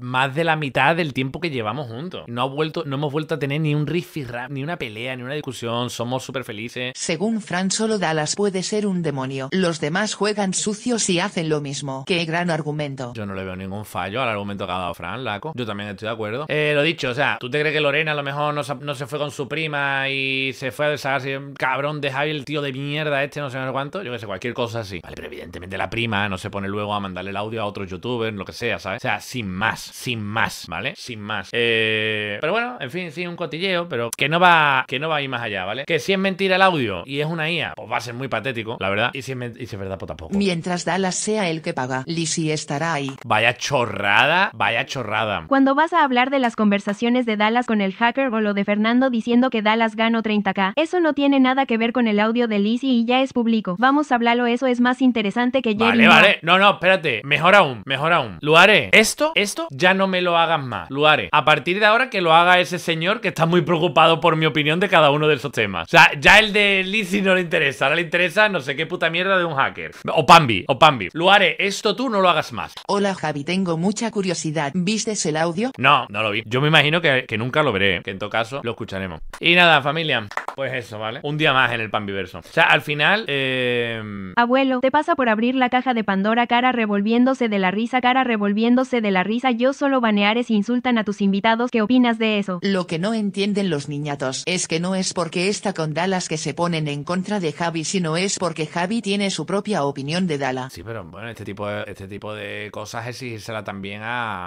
[SPEAKER 1] más de la mitad del tiempo que llevamos juntos. No, ha vuelto, no hemos vuelto a tener ni un riff rap, ni una pelea, ni una discusión. Somos súper felices.
[SPEAKER 4] Según Fran, solo Dallas puede ser un demonio. Los demás juegan sucios y hacen lo
[SPEAKER 1] mismo. Qué gran argumento. Yo no le veo ningún fallo al argumento que ha dado Fran, Laco. Yo también estoy de acuerdo. Eh, lo dicho, o sea, ¿tú te crees que Lorena a lo mejor no se, fue con su prima y se fue a un Cabrón de Javi, el tío de mierda este, no sé cuánto. Yo qué sé, cualquier cosa así. Vale, pero evidentemente la prima no se pone luego a mandarle el audio a otro youtuber, lo que sea, ¿sabes? O sea, sin más sin más, ¿vale? Sin más. Eh, pero bueno, en fin, sí, un cotilleo, pero que no va que no va a ir más allá, ¿vale? Que si es mentira el audio y es una IA, pues va a ser muy patético, la verdad. Y si es, verdad, pues tampoco.
[SPEAKER 4] Mientras Dallas sea el que
[SPEAKER 5] paga, Lizzie estará ahí.
[SPEAKER 1] Vaya chorrada, vaya chorrada.
[SPEAKER 5] Cuando vas a hablar de las conversaciones de Dallas con el hacker o lo de Fernando diciendo que Dallas ganó 30k, eso no tiene nada que ver con el audio de Lizzie y ya es público. Vamos a hablarlo, eso es más interesante que Jerry. Vale, vale.
[SPEAKER 1] No, no, espérate. Mejor aún, mejor aún. Lo haré. Esto es ya no me lo hagas más. Luare a partir de ahora que lo haga ese señor que está muy preocupado por mi opinión de cada uno de esos temas. O sea, ya el de Lizzy no le interesa, ahora le interesa no sé qué puta mierda de un hacker. O Pambi, o Pambi. Luare, esto tú no lo hagas más.
[SPEAKER 4] Hola Javi, tengo mucha curiosidad. ¿Viste el audio?
[SPEAKER 1] No, no lo vi. Yo me imagino que, nunca lo veré, ¿eh? que en todo caso lo escucharemos. Y nada, familia. Pues eso, ¿vale? Un día más en el Pambiverso. O sea, al final... Eh...
[SPEAKER 5] Abuelo, te pasa por abrir la caja de Pandora cara revolviéndose de la risa, cara revolviéndose de la risa yo solo baneares e insultan a tus invitados. ¿Qué opinas de eso? Lo que no entienden los niñatos es que no es porque está con Dallas que se
[SPEAKER 4] ponen en contra de Javi, sino es porque Javi tiene su propia opinión de Dallas. Sí,
[SPEAKER 1] pero bueno, este tipo de, este tipo de cosas exigírsela también a,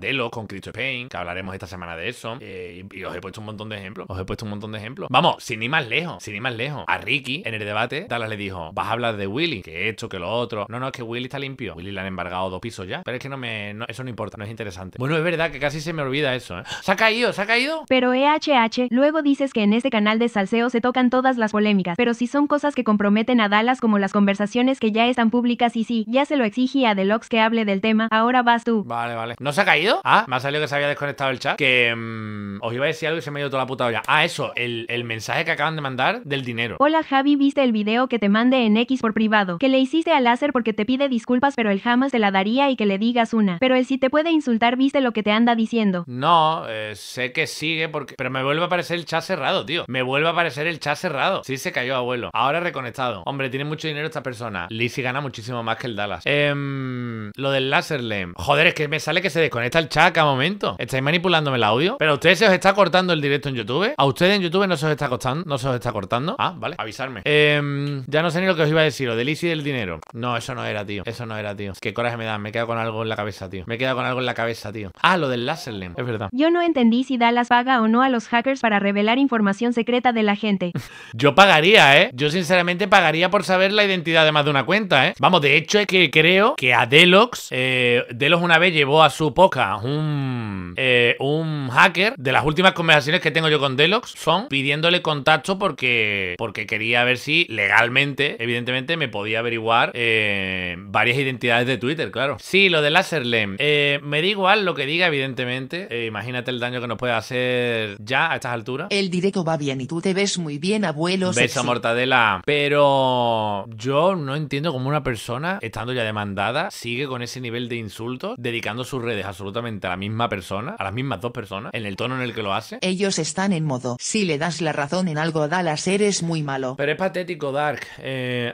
[SPEAKER 1] Delo con Christopher Payne, que hablaremos esta semana de eso. Eh, y, os he puesto un montón de ejemplos. Os he puesto un montón de ejemplos. Vamos, sin ir más lejos, sin ir más lejos. A Ricky, en el debate, Dallas le dijo: Vas a hablar de Willy, que esto, que lo otro. No, no, es que Willy está limpio. Willy le han embargado dos pisos ya. Pero es que no me. eso no importa no es interesante. Bueno, es verdad que casi se me olvida eso, ¿eh? ¿Se ha caído? ¿Se ha caído?
[SPEAKER 5] Pero EHH, luego dices que en este canal de salseo se tocan todas las polémicas, pero si son cosas que comprometen a Dallas como las conversaciones que ya están públicas y sí, ya se lo exigí a Deluxe que hable del tema, ahora vas tú. Vale, vale.
[SPEAKER 1] ¿No se ha caído? Ah, me ha salido que se había desconectado el chat, que mm, os iba a decir algo y se me ha ido toda la puta olla. Ah, eso, el, mensaje que acaban de mandar del dinero. Hola
[SPEAKER 5] Javi, ¿viste el video que te mandé en X por privado? Que le hiciste a Láser porque te pide disculpas pero él jamás te la daría y que le digas una, pero él sí te puede puede insultar, viste lo que te anda diciendo.
[SPEAKER 1] No, eh, sé que sigue porque... Pero me vuelve a aparecer el chat cerrado, tío. Me vuelve a aparecer el chat cerrado. Sí, se cayó, abuelo. Ahora reconectado. Hombre, tiene mucho dinero esta persona. Lizzie gana muchísimo más que el Dallas. Em, lo del Laserlem. Joder, es que me sale que se desconecta el chat a cada momento. ¿Estáis manipulándome el audio? ¿Pero a ustedes se os está cortando el directo en YouTube? ¿A ustedes en YouTube no se os está cortando? ¿No se os está cortando? Ah, vale. Avisarme. Em, ya no sé ni lo que os iba a decir. Lo de Lizzie y del dinero. No, eso no era, tío. Eso no era, tío. Qué coraje me da. Me queda con algo en la cabeza, tío. Me queda con algo en la cabeza, tío. Ah, lo del Lem. es verdad. Yo
[SPEAKER 5] no entendí si Dallas paga o no a los hackers para revelar información secreta de la gente. [LAUGHS]
[SPEAKER 1] Yo pagaría, ¿eh? Yo sinceramente pagaría por saber la identidad de más de una cuenta, ¿eh? Vamos, de hecho es que creo que a Delox, eh, Delox una vez llevó a su poca un, eh, un hacker. De las últimas conversaciones que tengo yo con Delox son pidiéndole contacto porque, porque quería ver si legalmente, evidentemente, me podía averiguar eh, varias identidades de Twitter, claro. Sí, lo de Laserlem. Eh, me, da igual lo que diga, evidentemente. Eh, imagínate el daño que nos puede hacer ya a estas alturas.
[SPEAKER 4] El directo va bien y tú te ves muy bien, abuelo. Beso,
[SPEAKER 1] mortadela. Pero yo no entiendo cómo una persona, estando ya demandada, sigue con ese nivel de insultos, dedicando sus redes absolutamente a la misma persona, a las mismas dos personas, en el tono en el que lo hace.
[SPEAKER 4] Ellos están en modo, si le das la razón en algo, a Dallas, eres muy malo.
[SPEAKER 1] Pero es patético, Dark. Eh,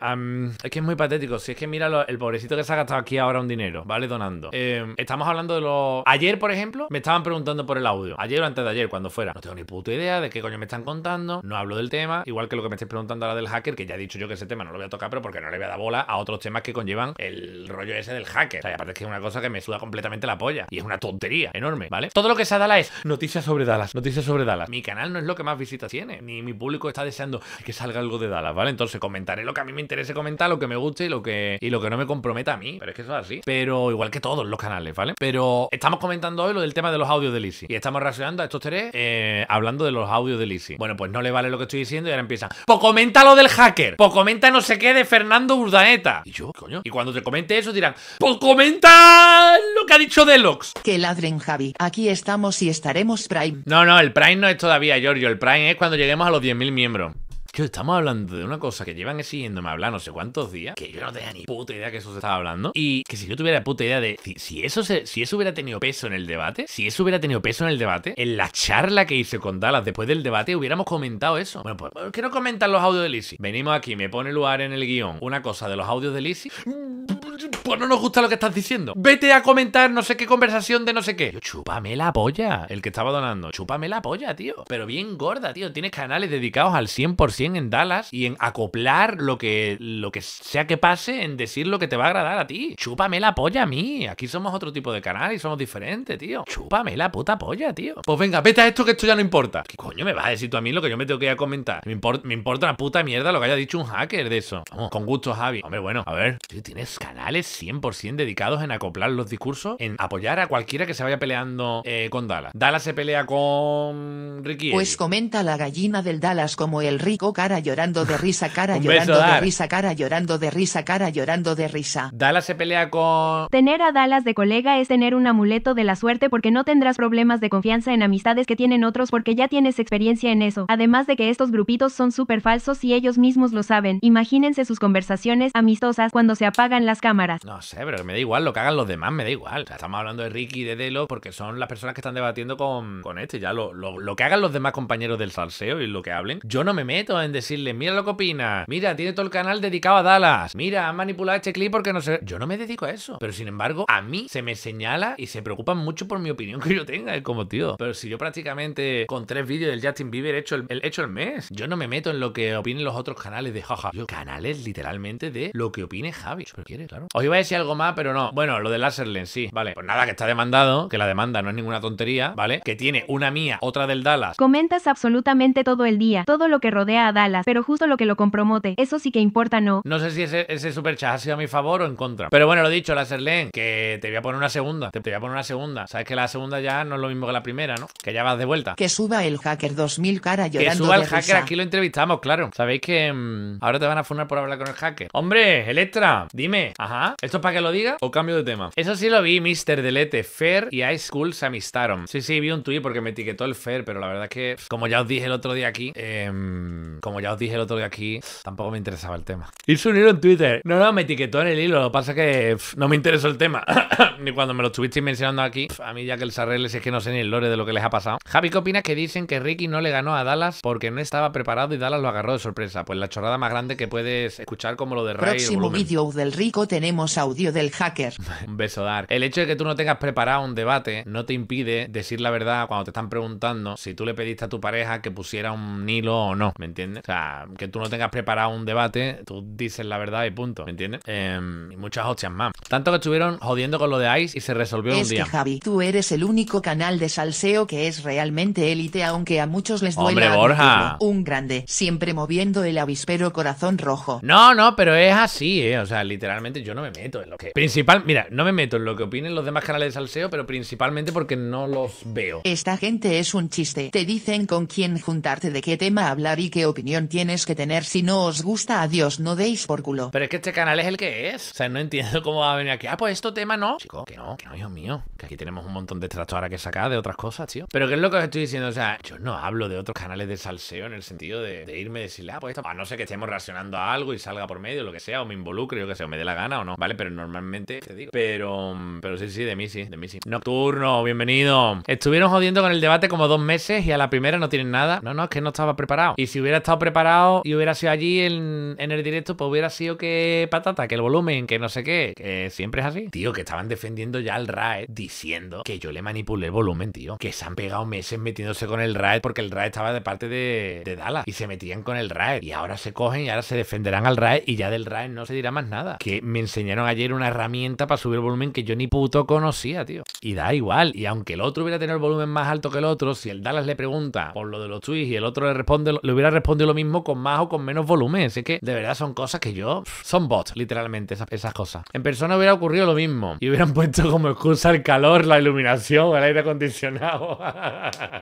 [SPEAKER 1] es que es muy patético. Si es que mira el pobrecito que se ha gastado aquí ahora un dinero, ¿vale? Donando. Eh, estamos hablando de lo Ayer, por ejemplo, me estaban preguntando por el audio. Ayer o antes de ayer, cuando fuera. No tengo ni puta idea de qué coño me están contando. No hablo del tema. Igual que lo que me estáis preguntando ahora del hacker, que ya he dicho yo que ese tema no lo voy a tocar, pero porque no le voy a dar bola a otros temas que conllevan el rollo ese del hacker. O sea, aparte es que es una cosa que me suda completamente la polla. Y es una tontería enorme, ¿vale? Todo lo que sea Dala es noticias sobre Dallas, noticias sobre Dallas. Mi canal no es lo que más visitas tiene. Ni mi público está deseando que salga algo de Dallas, ¿vale? Entonces comentaré lo que a mí me interese comentar, lo que me guste y lo que, y lo que no me comprometa a mí. Pero es que eso es así. Pero igual que todos los canales, ¿vale? Pero estamos comentando hoy lo del tema de los audios de Lisi Y estamos reaccionando a estos tres eh, hablando de los audios de Lisi Bueno, pues no le vale lo que estoy diciendo y ahora empiezan. Pues comenta lo del hacker. Pues comenta no sé qué de Fernando Urdaneta. Y yo, coño. Y cuando te comente eso dirán, pues comenta lo que ha dicho Delox.
[SPEAKER 4] Que ladren, Javi. Aquí estamos y estaremos
[SPEAKER 1] Prime. No, no, el Prime no es todavía, Giorgio. El Prime es cuando lleguemos a los 10.000 miembros estamos hablando de una cosa que llevan exigiéndome hablar no sé cuántos días, que yo no tenía ni puta idea que eso se estaba hablando, y que si yo tuviera puta idea de si, eso se, si eso hubiera tenido peso en el debate, si eso hubiera tenido peso en el debate, en la charla que hice con Dallas después del debate hubiéramos comentado eso. Bueno, pues, ¿por pues, qué no comentan los audios de Lizzy Venimos aquí, me pone lugar en el guión una cosa de los audios de Lizzy Pues no nos gusta lo que estás diciendo. Vete a comentar no sé qué conversación de no sé qué. Yo, chúpame la polla, el que estaba donando. Chúpame la polla, tío. Pero bien gorda, tío. Tienes canales dedicados al 100% en Dallas y en acoplar lo que, lo que sea que pase en decir lo que te va a agradar a ti. Chúpame la polla a mí. Aquí somos otro tipo de canal y somos diferentes, tío. Chúpame la puta polla, tío. Pues venga, vete a esto que esto ya no importa. ¿Qué coño me vas a decir tú a mí lo que yo me tengo que ir a comentar? Me, importa una puta mierda lo que haya dicho un hacker de eso. Vamos, con gusto, Javi. Hombre, bueno, a ver. Tío, tienes canales 100% dedicados en acoplar los discursos, en apoyar a cualquiera que se vaya peleando eh, con Dallas. Dallas se pelea con Ricky. Pues
[SPEAKER 4] comenta la gallina del Dallas como el rico cara llorando de
[SPEAKER 5] risa, cara [LAUGHS] llorando de risa, cara llorando de risa, cara llorando de risa.
[SPEAKER 1] Dallas se pelea
[SPEAKER 5] con... Tener a Dallas de colega es tener un amuleto de la suerte porque no tendrás problemas de confianza en amistades que tienen otros porque ya tienes experiencia en eso. Además de que estos grupitos son súper falsos y ellos mismos lo saben. Imagínense sus conversaciones amistosas cuando se apagan las cámaras. No sé,
[SPEAKER 1] pero me da igual lo que hagan los demás, me da igual. estamos hablando de Ricky y de Delo porque son las personas que están debatiendo con, este. Ya lo, lo que hagan los demás compañeros del salseo y lo que hablen. Yo no me meto en decirle, mira lo que opina, mira, tiene todo el canal dedicado a Dallas, mira, han manipulado este clip porque no sé. Yo no me dedico a eso. Pero sin embargo, a mí se me señala y se preocupan mucho por mi opinión que yo tenga. Es como, tío, pero si yo prácticamente con tres vídeos del Justin Bieber hecho el, hecho el mes, yo no me meto en lo que opinen los otros canales de jaja. Yo, canales literalmente de lo que opine Javi. Pero quiere, claro. Os iba a decir algo más, pero no. Bueno, lo de LaserLens sí. Vale, pues nada, que está demandado, que la demanda no es ninguna tontería, ¿vale? Que tiene una mía, otra del Dallas.
[SPEAKER 5] Comentas absolutamente todo el día, todo lo que rodea Dallas, pero justo lo que lo compromete. eso sí que importa, ¿no? No
[SPEAKER 1] sé si ese, ese superchat ha sido a mi favor o en contra. Pero bueno, lo dicho, la Serlen, que te voy a poner una segunda. Te, te, voy a poner una segunda. Sabes que la segunda ya no es lo mismo que la primera, ¿no? Que ya vas de vuelta. Que
[SPEAKER 4] suba el hacker 2000 cara llorando. Que suba el hacker, aquí
[SPEAKER 1] lo entrevistamos, claro. Sabéis que mm, ahora te van a funar por hablar con el hacker. Hombre, Electra, dime. Ajá. ¿Esto es para que lo diga o cambio de tema? Eso sí lo vi, Mr. Delete. Fer y Ice School se amistaron. Sí, sí, vi un tuit porque me etiquetó el Fer, pero la verdad es que, como ya os dije el otro día aquí, eh, como ya os dije el otro día aquí, [SNIFFS] tampoco me interesaba el tema. Y su hilo en Twitter. No, no, me etiquetó en el hilo. Lo que pasa es que no me interesó el tema. [SNIFFS] ni cuando me lo estuvisteis mencionando aquí. a mí ya que el Sarrel es que no sé ni el lore de lo que les ha pasado. Javi, ¿qué opinas que dicen que Ricky no le ganó a Dallas porque no estaba preparado y Dallas lo agarró de sorpresa? Pues la chorrada más grande que puedes escuchar como lo de Ray. Próximo vídeo
[SPEAKER 4] del Rico tenemos audio del hacker.
[SPEAKER 1] [LAUGHS] un beso, Dar. El hecho de que tú no tengas preparado un debate no te impide decir la verdad cuando te están preguntando si tú le pediste a tu pareja que pusiera un hilo o no. ¿Me entiendes? O sea, que tú no tengas preparado un debate, tú dices la verdad y punto, ¿me entiendes? Em, y muchas hostias más. Tanto que estuvieron jodiendo con lo de Ice y se resolvió un día. Que,
[SPEAKER 4] Javi, tú eres el único canal de salseo que es realmente élite, aunque a muchos les duele. ¡Hombre, Borja! Un grande, siempre moviendo el avispero corazón rojo.
[SPEAKER 1] No, no, pero es así, ¿eh? O sea, literalmente yo no me meto en lo que... Principal, mira, no me meto en lo que opinen los demás canales de salseo, pero principalmente porque no los veo.
[SPEAKER 4] Esta gente es un chiste. Te dicen con quién juntarte, de qué tema hablar y qué opinión tienes que tener si no
[SPEAKER 1] os gusta Adiós no deis por culo. Pero es que este canal es el que es. O sea, no entiendo cómo va a venir aquí. Ah, pues esto tema no. Chico, que no, que no, Dios mío. Que aquí tenemos un montón de extractos ahora que sacar de otras cosas, tío. Pero ¿qué es lo que os estoy diciendo? O sea, yo no hablo de otros canales de salseo en el sentido de, irme y decirle, ah, pues esto, a no sé que estemos racionando a algo y salga por medio, lo que sea, o me involucre, yo que sé, o me dé la gana o no, ¿vale? Pero normalmente te digo. Pero, pero sí, sí, de mí sí, de mí sí. Nocturno, bienvenido. Estuvieron jodiendo con el debate como dos meses y a la primera no tienen nada. No, no, es que no estaba preparado. Y si hubiera estado preparado y hubiera sido allí en, el directo, pues hubiera sido que patata, que el volumen, que no sé qué, que siempre es así. Tío, que estaban defendiendo ya al RAE diciendo que yo le manipulé el volumen, tío. Que se han pegado meses metiéndose con el RAE porque el RAE estaba de parte de, de Dallas y se metían con el RAE. Y ahora se cogen y ahora se defenderán al RAE y ya del RAE no se dirá más nada. Que me enseñaron ayer una herramienta para subir el volumen que yo ni puto conocía, tío. Y da igual. Y aunque el otro hubiera tenido el volumen más alto que el otro, si el Dallas le pregunta por lo de los tweets y el otro le responde, le hubiera respondido de lo mismo con más o con menos volumen. Así que de verdad son cosas que yo... Son bots, literalmente, esas, cosas. En persona hubiera ocurrido lo mismo. Y hubieran [LAUGHS] puesto como excusa el calor, la iluminación, el aire acondicionado.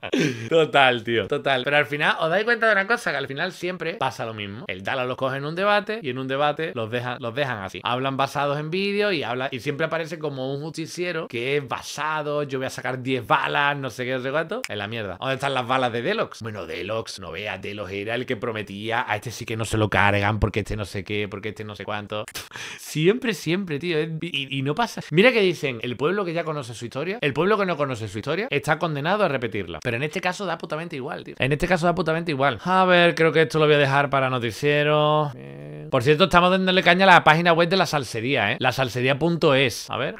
[SPEAKER 1] [LAUGHS] Total, tío. Total. Pero al final, os dais cuenta de una cosa, que al final siempre pasa lo mismo. El Dala los coge en un debate y en un debate los dejan, los dejan así. Hablan basados en vídeo y habla y siempre aparece como un justiciero que es basado, yo voy a sacar 10 balas, no sé qué, no sé cuánto. En la mierda. ¿Dónde están las balas de Delox? Bueno, Delox, no vea Delox era el que prometía, a este sí que no se lo cargan porque este no sé qué, porque este no sé cuánto. [LAUGHS] Siempre, siempre, tío. Y, no pasa. Mira que dicen, el pueblo que ya conoce su historia, el pueblo que no conoce su historia, está condenado a repetirla. Pero en este caso da putamente igual, tío. En este caso da putamente igual. A ver, creo que esto lo voy a dejar para noticiero. Por cierto, estamos dándole caña a la página web de la salsería, ¿eh? salsería.es A ver.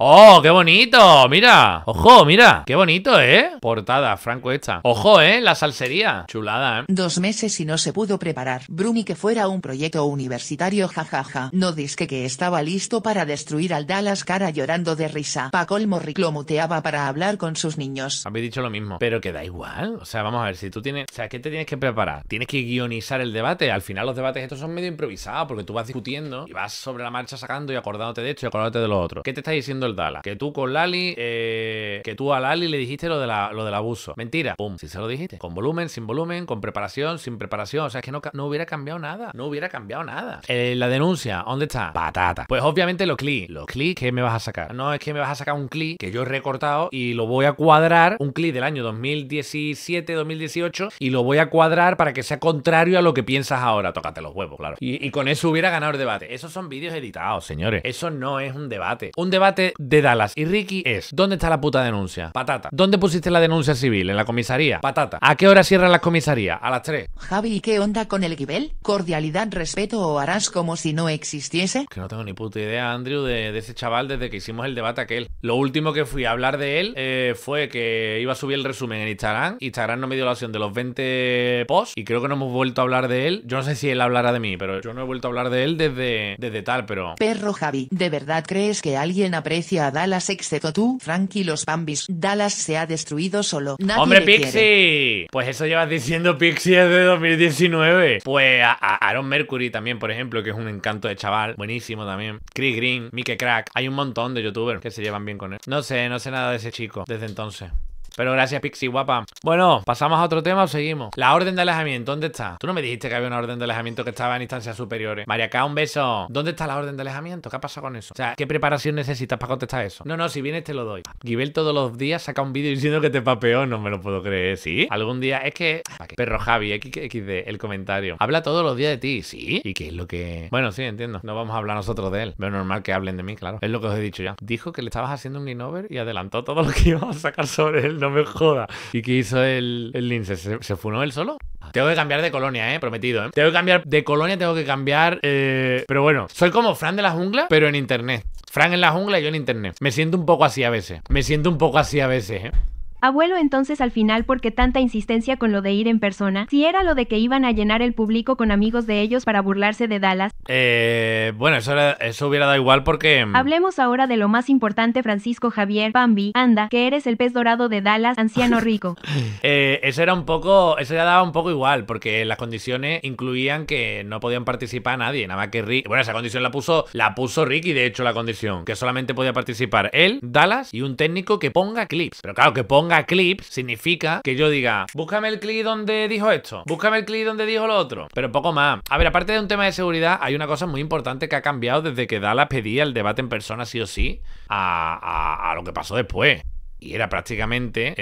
[SPEAKER 1] ¡Oh, qué bonito! Mira, ojo, mira, qué bonito, ¿eh? Portada, Franco esta. Ojo, ¿eh? La salsería. Chulada, ¿eh?
[SPEAKER 4] Dos meses y no se pudo preparar. Bruni que fuera un proyecto universitario, jajaja. No disque que estaba listo para destruir al Dallas cara llorando de risa. Pacol Morric lo muteaba para hablar con sus
[SPEAKER 1] niños. Habéis dicho lo mismo, pero que da igual. O sea, vamos a ver, si tú tienes... O sea, ¿qué te tienes que preparar? Tienes que guionizar el debate. Al final los debates estos son medio improvisados porque tú vas discutiendo y vas sobre la marcha sacando y acordándote de esto y acordándote de lo otro. ¿Qué te está diciendo Dala. Que tú con Lali, eh, que tú a Lali le dijiste lo, de lo del abuso. Mentira. Pum, si se lo dijiste. Con volumen, sin volumen, con preparación, sin preparación. O sea, es que no, hubiera cambiado nada. No hubiera cambiado nada. Eh, la denuncia, ¿dónde está? Patata. Pues obviamente los clics. Los clics que me vas a sacar. No es que me vas a sacar un clic que yo he recortado y lo voy a cuadrar. Un clic del año 2017, 2018 y lo voy a cuadrar para que sea contrario a lo que piensas ahora. Tócate los huevos, claro. Y, y con eso hubiera ganado el debate. Esos son vídeos editados, señores. Eso no es un debate. Un debate de Dallas y Ricky es, ¿dónde está la puta denuncia? Patata. ¿Dónde pusiste la denuncia civil? ¿En la comisaría? Patata. ¿A qué hora cierran las comisarías? A las 3.
[SPEAKER 4] Javi, qué onda con el Gibel? ¿Cordialidad, respeto o harás como si no existiese?
[SPEAKER 1] Que no tengo ni puta idea, Andrew, de, ese chaval desde que hicimos el debate aquel. Lo último que fui a hablar de él eh, fue que iba a subir el resumen en Instagram. Instagram no me dio la opción de los 20 posts y creo que no hemos vuelto a hablar de él. Yo no sé si él hablará de mí, pero yo no he vuelto a hablar de él desde, desde tal, pero... Perro
[SPEAKER 4] Javi, ¿de verdad crees que alguien aprecia a Dallas excepto tú, Frankie los Bambis. Dallas se ha destruido solo. Nadie ¡Hombre,
[SPEAKER 1] Pixie! Pues eso llevas diciendo Pixie desde 2019. Pues a, a Aaron Mercury también, por ejemplo, que es un encanto de chaval. Buenísimo también. Chris Green, Mike Crack. Hay un montón de youtubers que se llevan bien con él. No sé, no sé nada de ese chico desde entonces. Pero gracias, Pixi, guapa. Bueno, pasamos a otro tema o seguimos. La orden de alejamiento, ¿dónde está? Tú no me dijiste que había una orden de alejamiento que estaba en instancias superiores. María K, un beso. ¿Dónde está la orden de alejamiento? ¿Qué ha pasado con eso? O sea, ¿qué preparación necesitas para contestar eso? No, no, si vienes te lo doy. Givel todos los días saca un vídeo diciendo que te papeó. No me lo puedo creer, ¿sí? Algún día es que. Perro Javi, XD, el comentario. Habla todos los días de ti, ¿sí? ¿Y qué es lo que.? Bueno, sí, entiendo. No vamos a hablar nosotros de él. Pero normal que hablen de mí, claro. Es lo que os he dicho ya. Dijo que le estabas haciendo un inover y adelantó todo lo que íbamos [LAUGHS] a sacar sobre él. No me joda. ¿Y qué hizo el, el lince? ¿Se, ¿Se funó él solo? Tengo que cambiar de colonia, ¿eh? Prometido, ¿eh? Tengo que cambiar de colonia, tengo que cambiar... Eh... Pero bueno, soy como Fran de la jungla, pero en internet. Fran en la jungla y yo en internet. Me siento un poco así a veces. Me siento un poco así a veces, ¿eh?
[SPEAKER 5] Abuelo entonces al final porque tanta insistencia con lo de ir en persona, si era lo de que iban a llenar el público con amigos de ellos para burlarse de Dallas.
[SPEAKER 1] Eh, bueno, eso, eso hubiera dado igual porque... Mm,
[SPEAKER 5] Hablemos ahora de lo más importante Francisco Javier Bambi, anda, que eres el pez dorado de Dallas, anciano [LAUGHS] rico.
[SPEAKER 1] eh, eso era un poco, eso ya daba un poco igual porque las condiciones incluían que no podían participar nadie, nada más que Rick. Bueno, esa condición la puso, la puso Ricky de hecho la condición, que solamente podía participar él, Dallas y un técnico que ponga clips. Pero claro, que ponga ponga clip significa que yo diga, búscame el clip donde dijo esto, búscame el clip donde dijo lo otro, pero poco más. A ver, aparte de un tema de seguridad, hay una cosa muy importante que ha cambiado desde que Dallas pedía el debate en persona sí o sí a, lo que pasó después. Y era prácticamente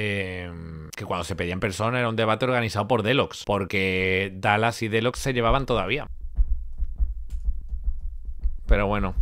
[SPEAKER 1] em, que cuando se pedía en persona era un debate organizado por Delox, porque Dallas y Delox se llevaban todavía. Pero bueno,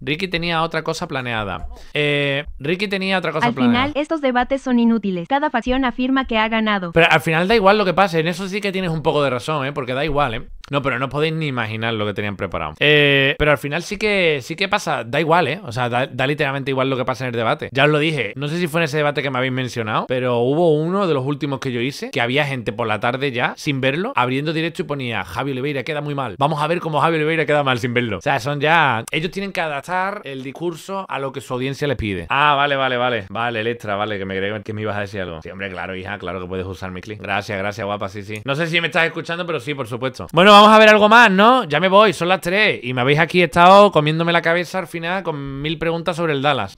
[SPEAKER 1] Ricky tenía otra cosa planeada. Eh, Ricky tenía otra cosa planeada. Al final,
[SPEAKER 5] estos debates son inútiles. Cada facción afirma que ha ganado. Pero
[SPEAKER 1] al final da igual lo que pase. En eso sí que tienes un poco de razón, ¿eh? Porque da igual, ¿eh? No, pero no podéis ni imaginar lo que tenían preparado. Eh, pero al final sí que, sí que pasa, da igual, ¿eh? O sea, da, literalmente igual lo que pasa en el debate. Ya os lo dije, no sé si fue en ese debate que me habéis mencionado, pero hubo uno de los últimos que yo hice, que había gente por la tarde ya, sin verlo, abriendo directo y ponía, Javi Oliveira queda muy mal. Vamos a ver cómo Javi Oliveira queda mal sin verlo. O sea, son ya... Ellos tienen que adaptar el discurso a lo que su audiencia les pide. Ah, vale, vale, vale. Vale, Electra, vale, que me crees que me ibas a decir algo. Sí, hombre, claro, hija, claro que puedes usar mi clip. Gracias, gracias, guapa, sí, sí. No sé si me estás escuchando, pero sí, por supuesto. Bueno, vamos a ver algo más, ¿no? Ya me voy, son las 3 y me habéis aquí estado comiéndome la cabeza al final con mil preguntas sobre el Dallas.